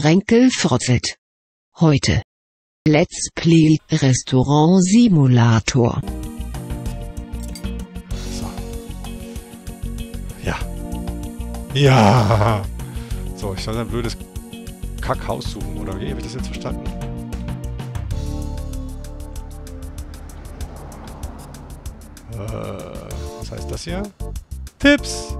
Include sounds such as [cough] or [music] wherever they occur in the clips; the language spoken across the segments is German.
Frenkel Frotzelt. Heute. Let's Play Restaurant Simulator. So. Ja. Ja. So, ich soll ein blödes Kackhaus suchen, oder wie habe ich das jetzt verstanden? Äh, was heißt das hier? Tipps!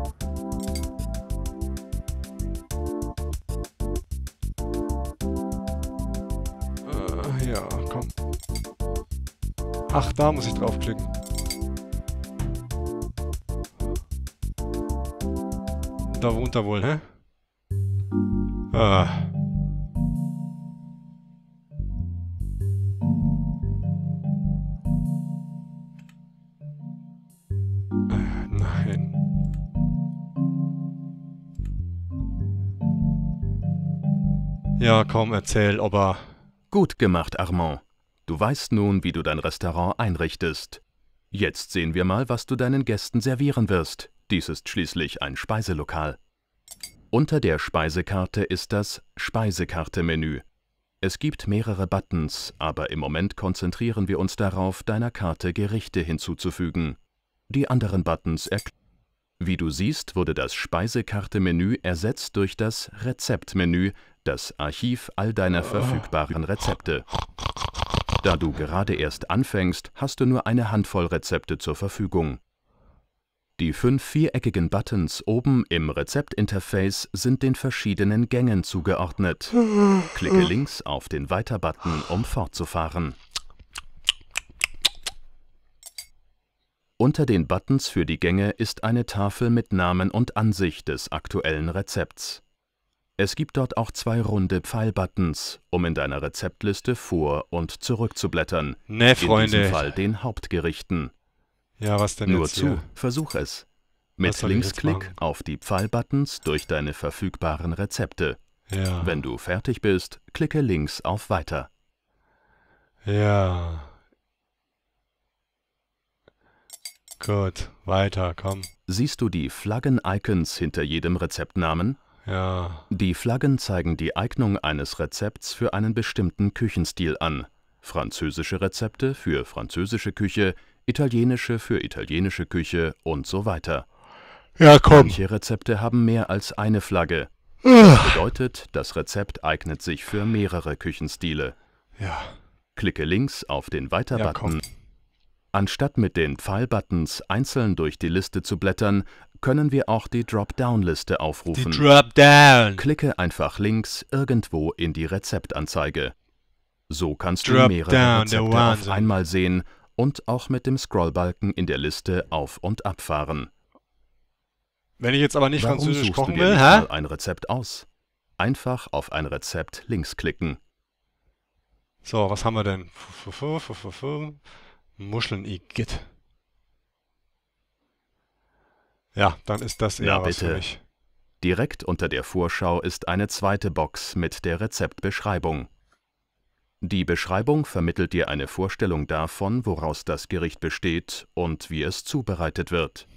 Ach, da muss ich draufklicken. Da wohnt er wohl, hä? Ah. Äh, ja, komm, erzähl, ob Gut gemacht, Armand. Du weißt nun, wie du dein Restaurant einrichtest. Jetzt sehen wir mal, was du deinen Gästen servieren wirst. Dies ist schließlich ein Speiselokal. Unter der Speisekarte ist das Speisekarte-Menü. Es gibt mehrere Buttons, aber im Moment konzentrieren wir uns darauf, deiner Karte Gerichte hinzuzufügen. Die anderen Buttons erklären. Wie du siehst, wurde das Speisekarte-Menü ersetzt durch das Rezeptmenü, das Archiv all deiner verfügbaren Rezepte. Da du gerade erst anfängst, hast du nur eine Handvoll Rezepte zur Verfügung. Die fünf viereckigen Buttons oben im Rezeptinterface sind den verschiedenen Gängen zugeordnet. Klicke links auf den Weiter-Button, um fortzufahren. Unter den Buttons für die Gänge ist eine Tafel mit Namen und Ansicht des aktuellen Rezepts. Es gibt dort auch zwei runde Pfeilbuttons, um in deiner Rezeptliste vor- und zurückzublättern. Ne, Freunde. In diesem Fall den Hauptgerichten. Ja, was denn Nur jetzt zu, versuch es. Mit Linksklick auf die Pfeilbuttons durch deine verfügbaren Rezepte. Ja. Wenn du fertig bist, klicke links auf Weiter. Ja. Gut, weiter, komm. Siehst du die Flaggen-Icons hinter jedem Rezeptnamen? Ja. Die Flaggen zeigen die Eignung eines Rezepts für einen bestimmten Küchenstil an. Französische Rezepte für französische Küche, italienische für italienische Küche und so weiter. Ja, komm. Manche Rezepte haben mehr als eine Flagge. Das bedeutet, das Rezept eignet sich für mehrere Küchenstile. Ja. Klicke links auf den Weiter-Button. Ja, Anstatt mit den Pfeil-Buttons einzeln durch die Liste zu blättern, können wir auch die Dropdown-Liste aufrufen. Die Dropdown! Klicke einfach links irgendwo in die Rezeptanzeige. So kannst Drop du mehrere down, Rezepte auf einmal sehen und auch mit dem Scrollbalken in der Liste auf- und abfahren. Wenn ich jetzt aber nicht Warum französisch kochen du dir will, hä? mal ein Rezept aus. Einfach auf ein Rezept links klicken. So, was haben wir denn? Muscheln, Igitt. Ja, dann ist das eher Na, was bitte. für mich. Direkt unter der Vorschau ist eine zweite Box mit der Rezeptbeschreibung. Die Beschreibung vermittelt dir eine Vorstellung davon, woraus das Gericht besteht und wie es zubereitet wird.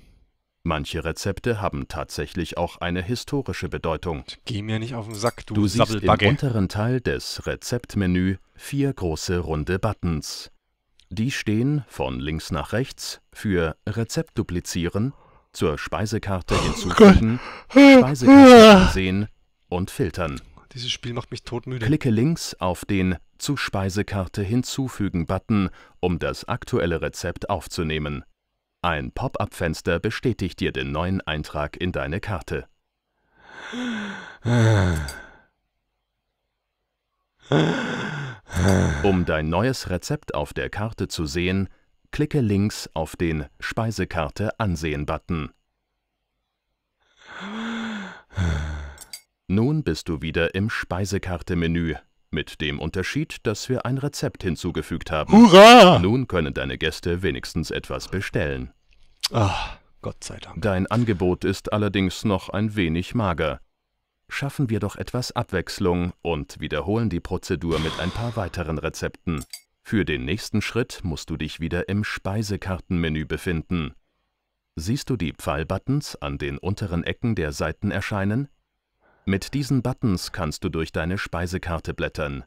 Manche Rezepte haben tatsächlich auch eine historische Bedeutung. Geh mir nicht auf den Sack, du Du siehst im unteren Teil des Rezeptmenü vier große runde Buttons. Die stehen von links nach rechts für Rezept duplizieren, zur Speisekarte oh hinzufügen, Speisekarte ah. ansehen und filtern. Dieses Spiel macht mich todmüde. Klicke links auf den zu Speisekarte hinzufügen Button, um das aktuelle Rezept aufzunehmen. Ein Pop-up-Fenster bestätigt dir den neuen Eintrag in deine Karte. [sighs] Um dein neues Rezept auf der Karte zu sehen, Klicke links auf den Speisekarte ansehen-Button. Nun bist du wieder im Speisekarte-Menü, mit dem Unterschied, dass wir ein Rezept hinzugefügt haben. Hurra! Nun können deine Gäste wenigstens etwas bestellen. Ach, Gott sei Dank. Dein Angebot ist allerdings noch ein wenig mager. Schaffen wir doch etwas Abwechslung und wiederholen die Prozedur mit ein paar weiteren Rezepten. Für den nächsten Schritt musst du dich wieder im Speisekartenmenü befinden. Siehst du die Pfeilbuttons an den unteren Ecken der Seiten erscheinen? Mit diesen Buttons kannst du durch deine Speisekarte blättern.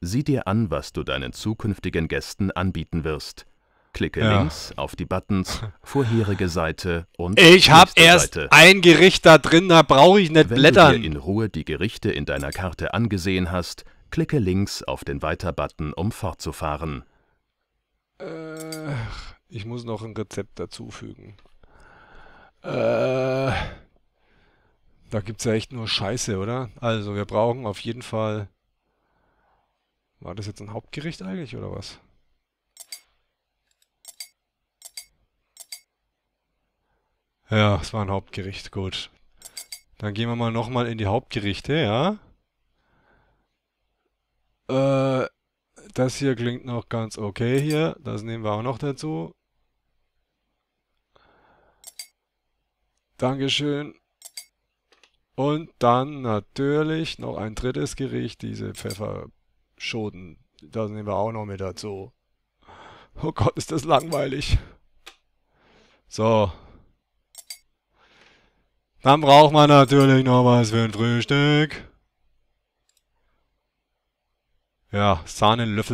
Sieh dir an, was du deinen zukünftigen Gästen anbieten wirst. Klicke ja. links auf die Buttons [laughs] vorherige Seite und Ich habe erst Seite. ein Gericht da drin, da brauche ich nicht Wenn blättern. Wenn du dir in Ruhe die Gerichte in deiner Karte angesehen hast, Klicke links auf den Weiter-Button, um fortzufahren. Äh, ich muss noch ein Rezept dazufügen. Äh, da gibt's ja echt nur Scheiße, oder? Also, wir brauchen auf jeden Fall... War das jetzt ein Hauptgericht eigentlich, oder was? Ja, es war ein Hauptgericht, gut. Dann gehen wir mal nochmal in die Hauptgerichte, ja? Äh, das hier klingt noch ganz okay hier. Das nehmen wir auch noch dazu. Dankeschön. Und dann natürlich noch ein drittes Gericht, diese Pfefferschoten. Das nehmen wir auch noch mit dazu. Oh Gott, ist das langweilig. So. Dann braucht man natürlich noch was für ein Frühstück. Ja, Sahnenlöffel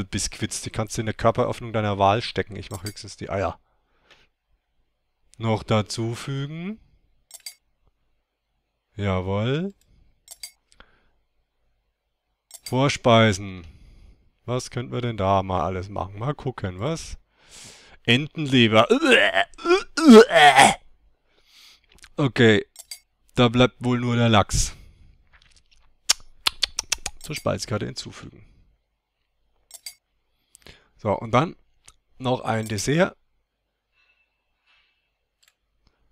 Sahnenlöffelbiskuits. Die kannst du in der Körperöffnung deiner Wahl stecken. Ich mache höchstens die Eier. Noch dazufügen. Jawohl. Vorspeisen. Was könnten wir denn da mal alles machen? Mal gucken, was? Entenleber. Okay. Da bleibt wohl nur der Lachs. Zur Speisekarte hinzufügen. So, und dann noch ein Dessert.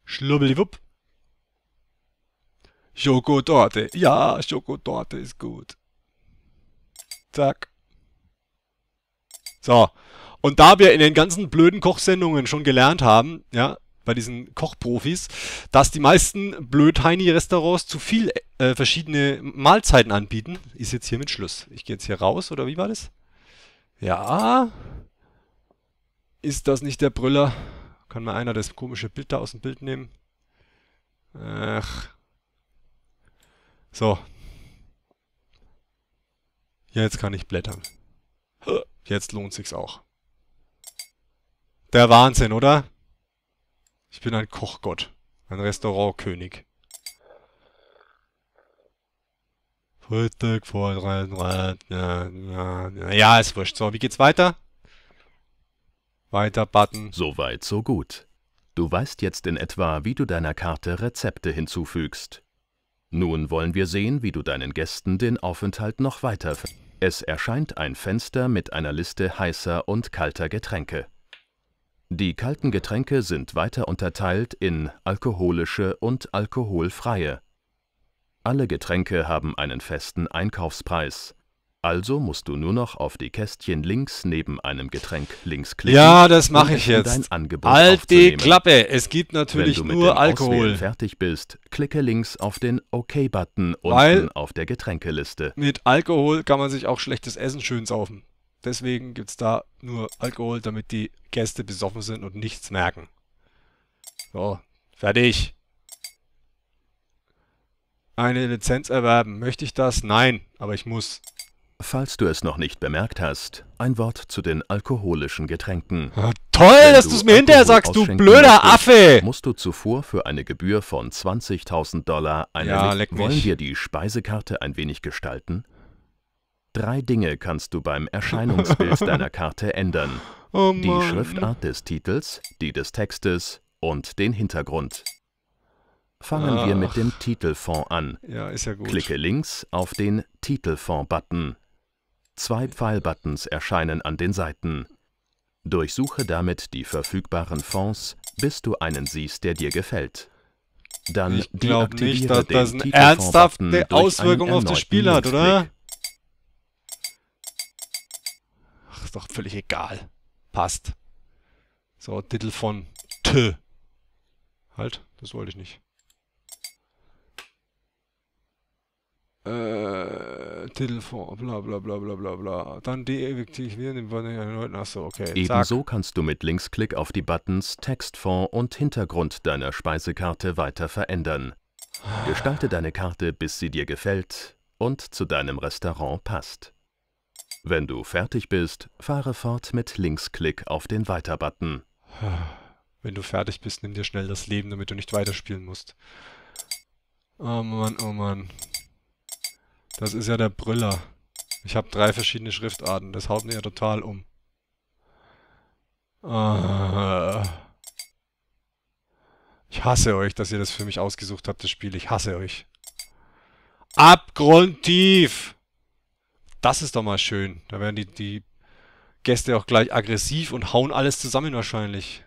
Schlubbeliwupp. Schokotorte. Ja, Schokotorte ist gut. Zack. So. Und da wir in den ganzen blöden Kochsendungen schon gelernt haben, ja, bei diesen Kochprofis, dass die meisten blöd Restaurants zu viel äh, verschiedene Mahlzeiten anbieten, ist jetzt hiermit Schluss. Ich gehe jetzt hier raus, oder wie war das? Ja. Ist das nicht der Brüller? Kann mal einer das komische Bild da aus dem Bild nehmen? Ach. So. jetzt kann ich blättern. Jetzt lohnt sich's auch. Der Wahnsinn, oder? Ich bin ein Kochgott. Ein Restaurantkönig. Frühstück vor drei, drei, ja, ja, ja, ist wurscht. So, wie geht's weiter? Weiter, Button. Soweit, so gut. Du weißt jetzt in etwa, wie du deiner Karte Rezepte hinzufügst. Nun wollen wir sehen, wie du deinen Gästen den Aufenthalt noch weiter... Es erscheint ein Fenster mit einer Liste heißer und kalter Getränke. Die kalten Getränke sind weiter unterteilt in alkoholische und alkoholfreie alle Getränke haben einen festen Einkaufspreis. Also musst du nur noch auf die Kästchen links neben einem Getränk links klicken. Ja, das mache ich jetzt. halt die Klappe. Es gibt natürlich Wenn du nur mit dem Alkohol. Auswählen fertig bist, klicke links auf den OK-Button okay unten Weil auf der Getränkeliste. Mit Alkohol kann man sich auch schlechtes Essen schön saufen. Deswegen gibt es da nur Alkohol, damit die Gäste besoffen sind und nichts merken. So, fertig eine Lizenz erwerben. Möchte ich das? Nein, aber ich muss. Falls du es noch nicht bemerkt hast, ein Wort zu den alkoholischen Getränken. Ja, toll, Wenn dass du es mir hinterher sagst, du blöder möchtest, Affe! Musst du zuvor für eine Gebühr von 20.000 Dollar eine. Ja, leck mich. Wollen wir die Speisekarte ein wenig gestalten? Drei Dinge kannst du beim Erscheinungsbild [laughs] deiner Karte ändern: oh die Schriftart des Titels, die des Textes und den Hintergrund. Fangen Ach. wir mit dem ah. Titelfonds an. Ja, ist ja gut. Klicke links auf den Titelfonds-Button. Zwei Pfeilbuttons erscheinen an den Seiten. Durchsuche damit die verfügbaren Fonds, bis du einen siehst, der dir gefällt. Dann ich glaube nicht, dass das eine ernsthafte Auswirkung auf das Spiel hat, oder? Ach, ist doch völlig egal. Passt. So, Titel von T. Halt, das wollte ich nicht. äh, Titelfonds, bla bla bla bla bla bla. Dann deaktivieren den Button erneut. Achso, okay. Ebenso Zack. kannst du mit Linksklick auf die Buttons Textfond und Hintergrund deiner Speisekarte weiter verändern. Gestalte deine Karte, bis sie dir gefällt und zu deinem Restaurant passt. Wenn du fertig bist, fahre fort mit Linksklick auf den Weiter-Button. [sighs] Wenn du fertig bist, nimm dir schnell das Leben, damit du nicht weiterspielen musst. Oh Mann, oh Mann. Das ist ja der Brüller. Ich habe drei verschiedene Schriftarten. Das haut mir ja total um. Ah. Ich hasse euch, dass ihr das für mich ausgesucht habt, das Spiel. Ich hasse euch. Abgrundtief! Das ist doch mal schön. Da werden die, die Gäste auch gleich aggressiv und hauen alles zusammen wahrscheinlich.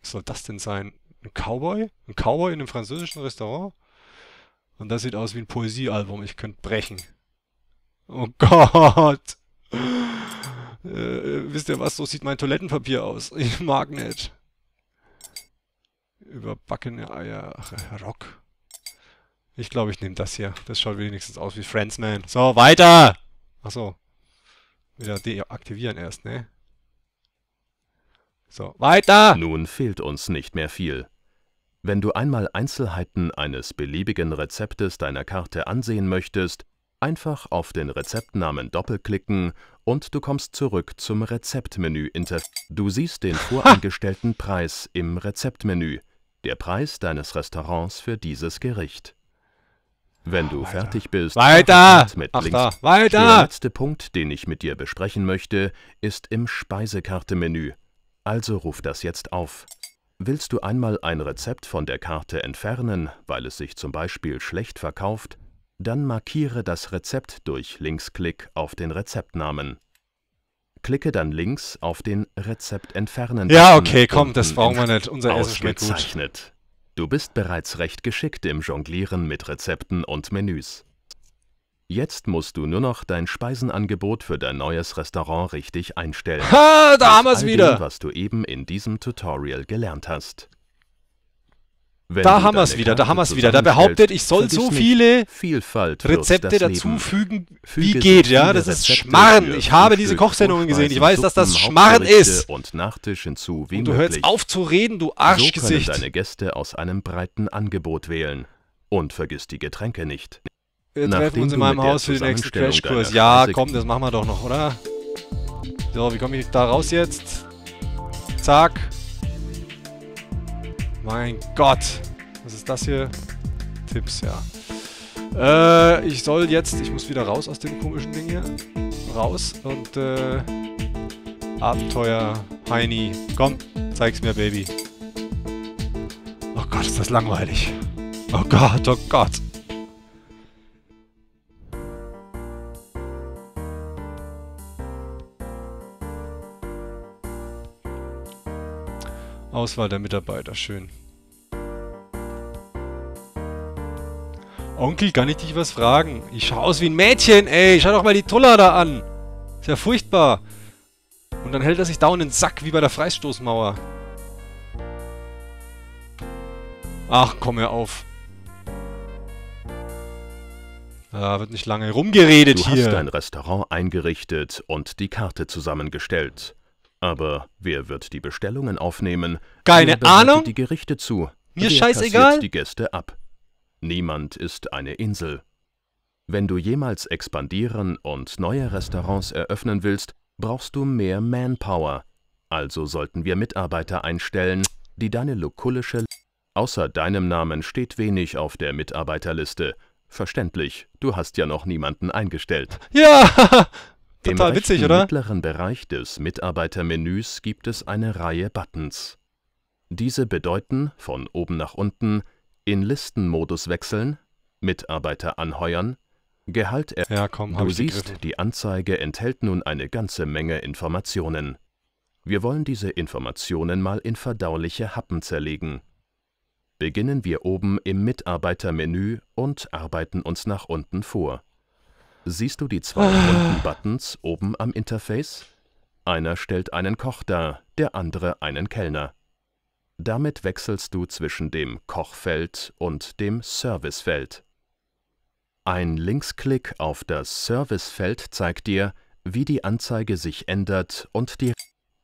Was soll das denn sein? Ein Cowboy? Ein Cowboy in einem französischen Restaurant? Und das sieht aus wie ein Poesiealbum. Ich könnte brechen. Oh [laughs] Gott. Äh, wisst ihr was? So sieht mein Toilettenpapier aus. Ich mag nicht. Überbackene Eier. Ach, Rock. Ich glaube, ich nehme das hier. Das schaut wenigstens aus wie Friends Man. So, weiter! Achso. Wieder deaktivieren erst, ne? So, weiter! Nun fehlt uns nicht mehr viel. Wenn du einmal Einzelheiten eines beliebigen Rezeptes deiner Karte ansehen möchtest, einfach auf den Rezeptnamen doppelklicken und du kommst zurück zum Rezeptmenü Du siehst den [laughs] voreingestellten Preis im Rezeptmenü, der Preis deines Restaurants für dieses Gericht. Wenn du Weiter. fertig bist, Weiter! mit Ach, links. Da. Weiter! Der letzte Punkt, den ich mit dir besprechen möchte, ist im Speisekartenmenü. Also ruf das jetzt auf. Willst du einmal ein Rezept von der Karte entfernen, weil es sich zum Beispiel schlecht verkauft, dann markiere das Rezept durch Linksklick auf den Rezeptnamen. Klicke dann links auf den Rezept entfernen. Ja, okay, komm, das brauchen wir nicht. Unser Essen ist gut. Du bist bereits recht geschickt im Jonglieren mit Rezepten und Menüs. Jetzt musst du nur noch dein Speisenangebot für dein neues Restaurant richtig einstellen. Ha, da haben wir es wieder! Dem, was du eben in diesem Tutorial gelernt hast. Wenn da haben wir es wieder, da haben wir es wieder. Da behauptet, ich soll so viele Vielfalt Rezepte dazufügen, wie geht, ja. Das ist Schmarrn. Ich habe diese Kochsendungen gesehen. Ich weiß, dass das Schmarrn ist. Und Nachtisch hinzu, wie und du hörst auf zu reden, du Arschgesicht. So können deine Gäste aus einem breiten Angebot wählen. Und vergiss die Getränke nicht wir Nachdem treffen uns in meinem Haus für den nächsten Crashkurs. Ja, komm, das machen wir doch noch, oder? So, wie komme ich da raus jetzt? Zack. Mein Gott. Was ist das hier? Tipps, ja. Äh, ich soll jetzt, ich muss wieder raus aus dem komischen Ding hier. Raus und, äh, Abenteuer, Heini. Komm, zeig's mir, Baby. Oh Gott, ist das langweilig. Oh Gott, oh Gott. Auswahl der Mitarbeiter, schön. Onkel, kann ich dich was fragen? Ich schau aus wie ein Mädchen, ey. Schau doch mal die Tulla da an. Ist ja furchtbar. Und dann hält er sich dauernd in den Sack, wie bei der Freistoßmauer. Ach, komm hör auf. Da wird nicht lange rumgeredet du hier. Du hast dein Restaurant eingerichtet und die Karte zusammengestellt. Aber wer wird die Bestellungen aufnehmen? Keine Ahnung. die Gerichte zu? Mir scheißegal. die Gäste ab? Niemand ist eine Insel. Wenn du jemals expandieren und neue Restaurants eröffnen willst, brauchst du mehr Manpower. Also sollten wir Mitarbeiter einstellen, die deine lukullische... Außer deinem Namen steht wenig auf der Mitarbeiterliste. Verständlich, du hast ja noch niemanden eingestellt. Ja, [laughs] Total Im witzig, oder? Im mittleren Bereich des Mitarbeitermenüs gibt es eine Reihe Buttons. Diese bedeuten, von oben nach unten, in Listenmodus wechseln, Mitarbeiter anheuern, Gehalt ja, komm, Du siehst, die Anzeige enthält nun eine ganze Menge Informationen. Wir wollen diese Informationen mal in verdauliche Happen zerlegen. Beginnen wir oben im Mitarbeitermenü und arbeiten uns nach unten vor. Siehst du die zwei runden Buttons oben am Interface? Einer stellt einen Koch dar, der andere einen Kellner. Damit wechselst du zwischen dem Kochfeld und dem Servicefeld. Ein Linksklick auf das Servicefeld zeigt dir, wie die Anzeige sich ändert und die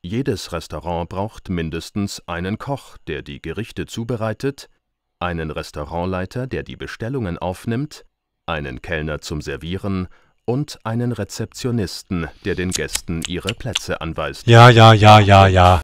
jedes Restaurant braucht mindestens einen Koch, der die Gerichte zubereitet, einen Restaurantleiter, der die Bestellungen aufnimmt einen Kellner zum Servieren und einen Rezeptionisten, der den Gästen ihre Plätze anweist. Ja, ja, ja, ja, ja.